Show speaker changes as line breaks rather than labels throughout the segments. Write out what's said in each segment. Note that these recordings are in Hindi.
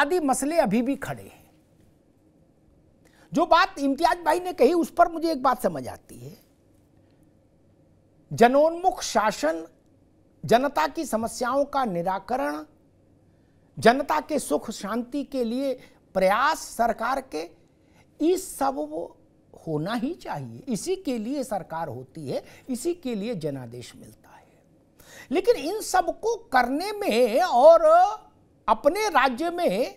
आदि मसले अभी भी खड़े हैं जो बात इम्तियाज भाई ने कही उस पर मुझे एक बात समझ आती है जनोन्मुख शासन जनता की समस्याओं का निराकरण जनता के सुख शांति के लिए प्रयास सरकार के इस सब वो होना ही चाहिए इसी के लिए सरकार होती है इसी के लिए जनादेश मिलता है लेकिन इन सबको करने में और अपने राज्य में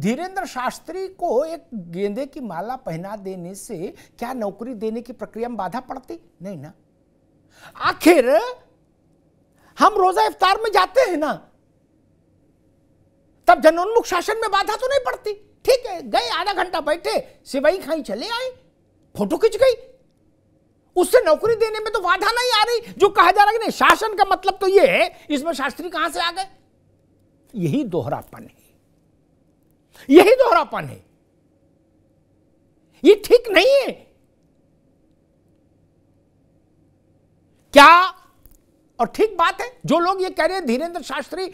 धीरेन्द्र शास्त्री को एक गेंदे की माला पहना देने से क्या नौकरी देने की प्रक्रिया में बाधा पड़ती नहीं ना आखिर हम रोजा इफ्तार में जाते हैं ना तब जनोन्मुख शासन में बाधा तो नहीं पड़ती ठीक है गए आधा घंटा बैठे सिवाई खाई चले आए फोटो खिंच गई उससे नौकरी देने में तो बाधा नहीं आ रही जो कहा जा रहा है कि नहीं शासन का मतलब तो ये है इसमें शास्त्री कहां से आ गए यही दोहरापन है यही दोहरापन है ये ठीक नहीं है क्या और ठीक बात है जो लोग ये कह रहे हैं धीरेन्द्र शास्त्री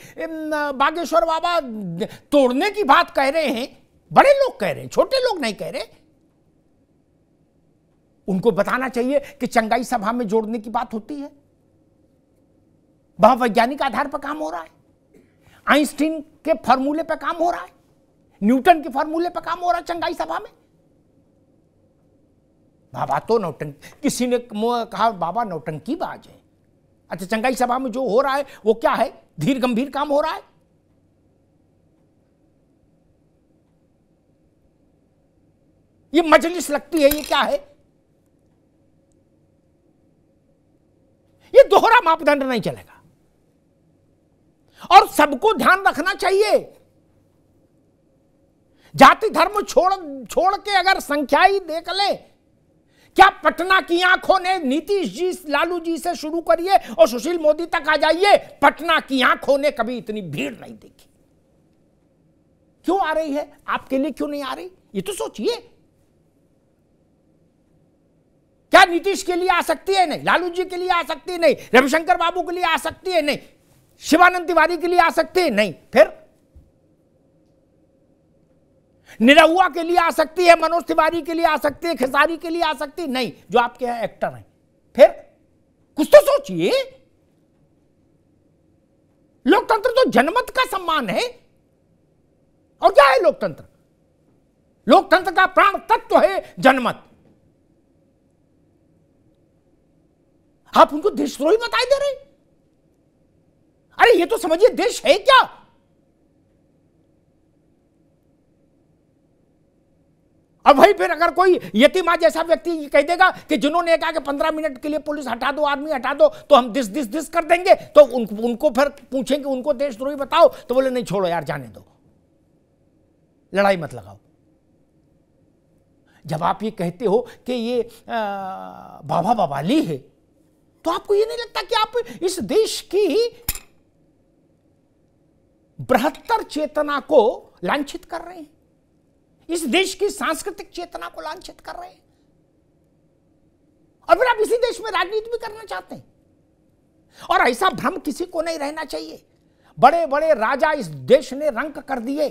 बागेश्वर बाबा तोड़ने की बात कह रहे हैं बड़े लोग कह रहे हैं छोटे लोग नहीं कह रहे उनको बताना चाहिए कि चंगाई सभा में जोड़ने की बात होती है वहां वैज्ञानिक आधार पर काम हो रहा है आइंस्टीन के फॉर्मूले पर काम हो रहा है न्यूटन के फॉर्मूले पर काम हो रहा है चंगाई सभा में बाबा तो नौटंक किसी ने कहा बाबा नौटंकी बाज है अच्छा चंगाई सभा में जो हो रहा है वो क्या है धीर गंभीर काम हो रहा है ये मजलिस लगती है ये क्या है ये दोहरा मापदंड नहीं चलेगा और सबको ध्यान रखना चाहिए जाति धर्म छोड़ छोड़ के अगर संख्या ही देख ले क्या पटना की आंखों ने नीतीश जी लालू जी से शुरू करिए और सुशील मोदी तक आ जाइए पटना की आंखों ने कभी इतनी भीड़ नहीं देखी क्यों आ रही है आपके लिए क्यों नहीं आ रही ये तो सोचिए क्या नीतीश के लिए आ सकती है नहीं लालू जी के लिए आ सकती है नहीं रविशंकर बाबू के लिए आ सकती है नहीं शिवानंद तिवारी के लिए आ सकती है नहीं फिर निरहुआ के लिए आ सकती है मनोज तिवारी के लिए आ सकती है खेसारी के लिए आ सकती है नहीं जो आपके यहां एक्टर हैं फिर कुछ तो सोचिए लोकतंत्र तो जनमत का सम्मान है और क्या है लोकतंत्र लोकतंत्र का प्राण तत्व तो है जनमत आप उनको देशद्रोही बताई दे रहे हैं अरे ये तो समझिए देश है क्या अब भाई फिर अगर कोई यतिमा जैसा व्यक्ति कह देगा कि जिन्होंने कहा कि पंद्रह मिनट के लिए पुलिस हटा दो आदमी हटा दो तो हम दिस दिस दिस कर देंगे तो उन, उनको फिर पूछेंगे उनको देशद्रोही बताओ तो बोले नहीं छोड़ो यार जाने दो लड़ाई मत लगाओ जब आप ये कहते हो कि ये आ, बाबा बवाली है तो आपको ये नहीं लगता कि आप इस देश की बृहत्तर चेतना को लांछित कर रहे हैं इस देश की सांस्कृतिक चेतना को लांछित कर रहे हैं और फिर आप इसी देश में राजनीति भी करना चाहते हैं और ऐसा भ्रम किसी को नहीं रहना चाहिए बड़े बड़े राजा इस देश ने रंक कर दिए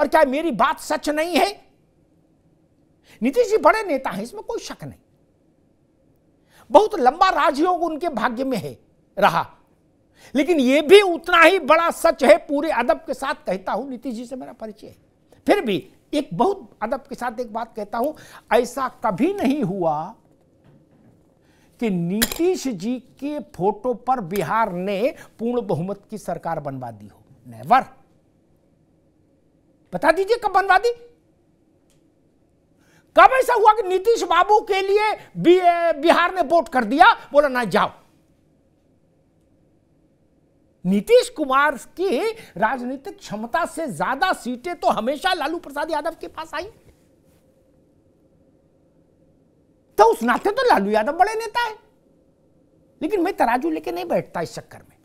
और क्या मेरी बात सच नहीं है नीतीश जी बड़े नेता हैं इसमें कोई शक नहीं बहुत लंबा राजयोग उनके भाग्य में है रहा लेकिन यह भी उतना ही बड़ा सच है पूरे अदब के साथ कहता हूं नीतीश जी से मेरा परिचय है फिर भी एक बहुत अदब के साथ एक बात कहता हूं ऐसा कभी नहीं हुआ कि नीतीश जी के फोटो पर बिहार ने पूर्ण बहुमत की सरकार बनवा दी हो नेवर बता दीजिए कब बनवा दी कब ऐसा हुआ कि नीतीश बाबू के लिए बिहार ने वोट कर दिया बोला ना जाओ नीतीश कुमार की राजनीतिक क्षमता से ज्यादा सीटें तो हमेशा लालू प्रसाद यादव के पास आई तो उस नाते तो लालू यादव बड़े नेता है लेकिन मैं तराजू लेके नहीं बैठता इस चक्कर में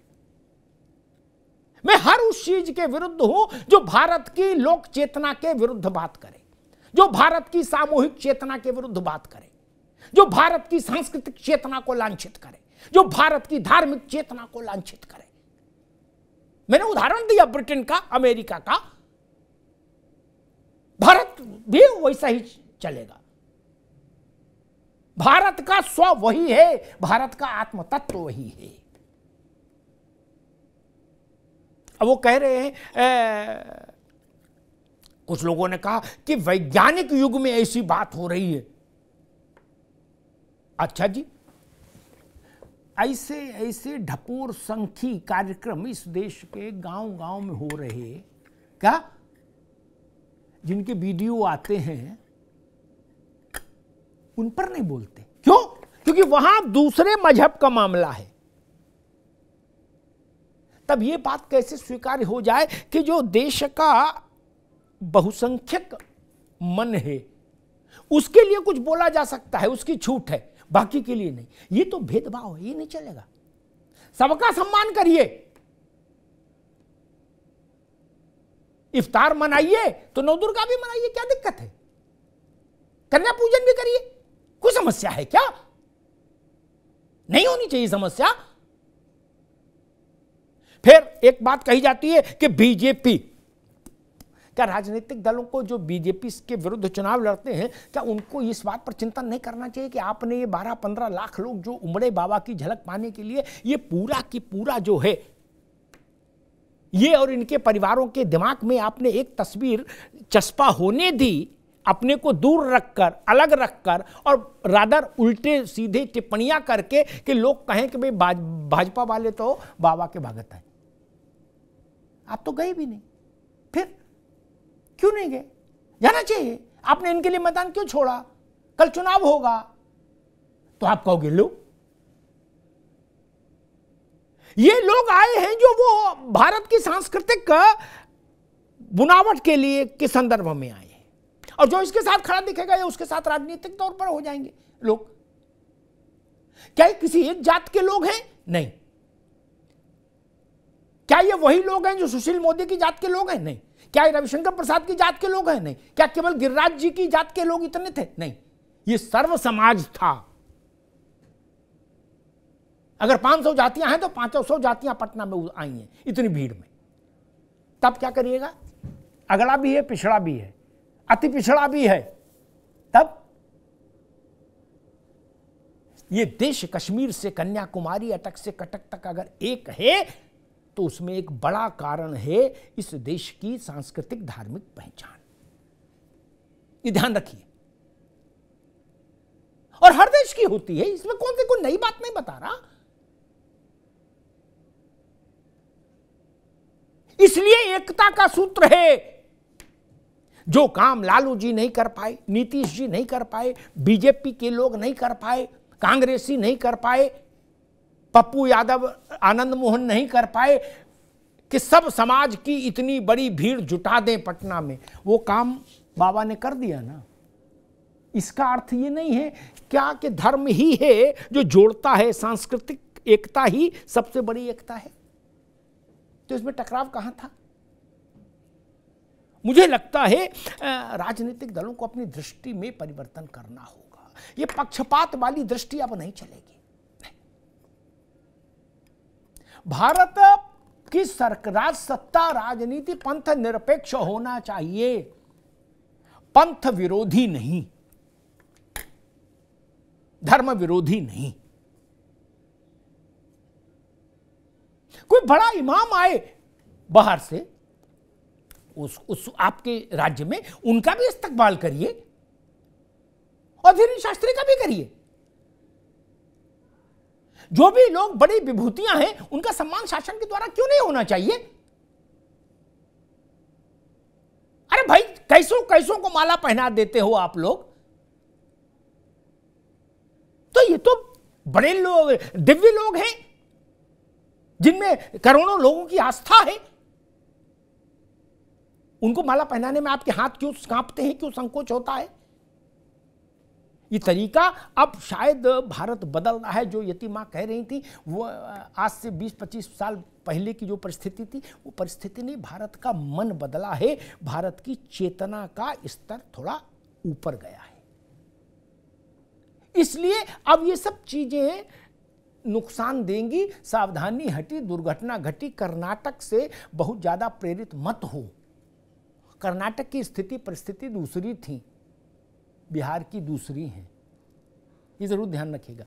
मैं हर उस चीज के विरुद्ध हूं जो भारत की लोक चेतना के विरुद्ध बात करे जो भारत की सामूहिक चेतना के विरुद्ध बात करे जो भारत की सांस्कृतिक चेतना को लांछित करे जो भारत की धार्मिक चेतना को लांछित करे मैंने उदाहरण दिया ब्रिटेन का अमेरिका का भारत भी वैसा ही चलेगा भारत का स्व वही है भारत का आत्म तत्व वही है अब वो कह रहे हैं कुछ लोगों ने कहा कि वैज्ञानिक युग में ऐसी बात हो रही है अच्छा जी ऐसे ऐसे ढपोर संखी कार्यक्रम इस देश के गांव-गांव में हो रहे क्या जिनके वीडियो आते हैं उन पर नहीं बोलते क्यों क्योंकि वहां दूसरे मजहब का मामला है तब ये बात कैसे स्वीकार हो जाए कि जो देश का बहुसंख्यक मन है उसके लिए कुछ बोला जा सकता है उसकी छूट है बाकी के लिए नहीं ये तो भेदभाव है ये नहीं चलेगा सबका सम्मान करिए इफ्तार मनाइए तो नवदुर्गा भी मनाइए क्या दिक्कत है कन्या पूजन भी करिए कोई समस्या है क्या नहीं होनी चाहिए समस्या फिर एक बात कही जाती है कि बीजेपी क्या राजनीतिक दलों को जो बीजेपी के विरुद्ध चुनाव लड़ते हैं क्या उनको इस बात पर चिंता नहीं करना चाहिए कि आपने ये बारह पंद्रह लाख लोग जो उमड़े बाबा की झलक पाने के लिए ये पूरा की पूरा जो है ये और इनके परिवारों के दिमाग में आपने एक तस्वीर चस्पा होने दी अपने को दूर रखकर अलग रखकर और रादर उल्टे सीधे टिप्पणियां करके कि लोग कहें कि भाई भाजपा वाले तो बाबा के भगत हैं आप तो गए भी नहीं क्यों नहीं गए जाना चाहिए आपने इनके लिए मतदान क्यों छोड़ा कल चुनाव होगा तो आप कहोगे लो ये लोग आए हैं जो वो भारत की सांस्कृतिक बुनावट के लिए के संदर्भ में आए हैं और जो इसके साथ खड़ा दिखेगा या उसके साथ राजनीतिक तौर पर हो जाएंगे लोग क्या ये किसी एक जात के लोग हैं नहीं क्या ये वही लोग हैं जो सुशील मोदी की जात के लोग हैं नहीं क्या रविशंकर प्रसाद की जात के लोग हैं नहीं क्या केवल गिरिराज जी की जात के लोग इतने थे नहीं ये सर्व समाज था अगर 500 जातियां हैं तो 500 जातियां पटना में आई हैं इतनी भीड़ में तब क्या करिएगा अगला भी है पिछड़ा भी है अति पिछड़ा भी है तब ये देश कश्मीर से कन्याकुमारी अटक से कटक तक अगर एक है तो उसमें एक बड़ा कारण है इस देश की सांस्कृतिक धार्मिक पहचान ये ध्यान रखिए और हर देश की होती है इसमें कौन सी कोई नई बात नहीं बता रहा इसलिए एकता का सूत्र है जो काम लालू जी नहीं कर पाए नीतीश जी नहीं कर पाए बीजेपी के लोग नहीं कर पाए कांग्रेसी नहीं कर पाए पप्पू यादव आनंद मोहन नहीं कर पाए कि सब समाज की इतनी बड़ी भीड़ जुटा दें पटना में वो काम बाबा ने कर दिया ना इसका अर्थ ये नहीं है क्या कि धर्म ही है जो जोड़ता है सांस्कृतिक एकता ही सबसे बड़ी एकता है तो इसमें टकराव कहां था मुझे लगता है राजनीतिक दलों को अपनी दृष्टि में परिवर्तन करना होगा यह पक्षपात वाली दृष्टि अब नहीं चलेगी भारत की सरकार सत्ता राजनीति पंथ निरपेक्ष होना चाहिए पंथ विरोधी नहीं धर्म विरोधी नहीं कोई बड़ा इमाम आए बाहर से उस उस आपके राज्य में उनका भी इस्तकबाल करिए और धीरे शास्त्री का भी करिए जो भी लोग बड़ी विभूतियां हैं उनका सम्मान शासन के द्वारा क्यों नहीं होना चाहिए अरे भाई कैसों कैसों को माला पहना देते हो आप लोग तो ये तो बड़े लोग दिव्य लोग हैं जिनमें करोड़ों लोगों की आस्था है उनको माला पहनाने में आपके हाथ क्यों कांपते हैं क्यों संकोच होता है ये तरीका अब शायद भारत बदल रहा है जो यति माँ कह रही थी वो आज से 20-25 साल पहले की जो परिस्थिति थी वो परिस्थिति नहीं भारत का मन बदला है भारत की चेतना का स्तर थोड़ा ऊपर गया है इसलिए अब ये सब चीज़ें नुकसान देंगी सावधानी हटी दुर्घटना घटी कर्नाटक से बहुत ज़्यादा प्रेरित मत हो कर्नाटक की स्थिति परिस्थिति दूसरी थी बिहार की दूसरी हैं ये ज़रूर ध्यान रखिएगा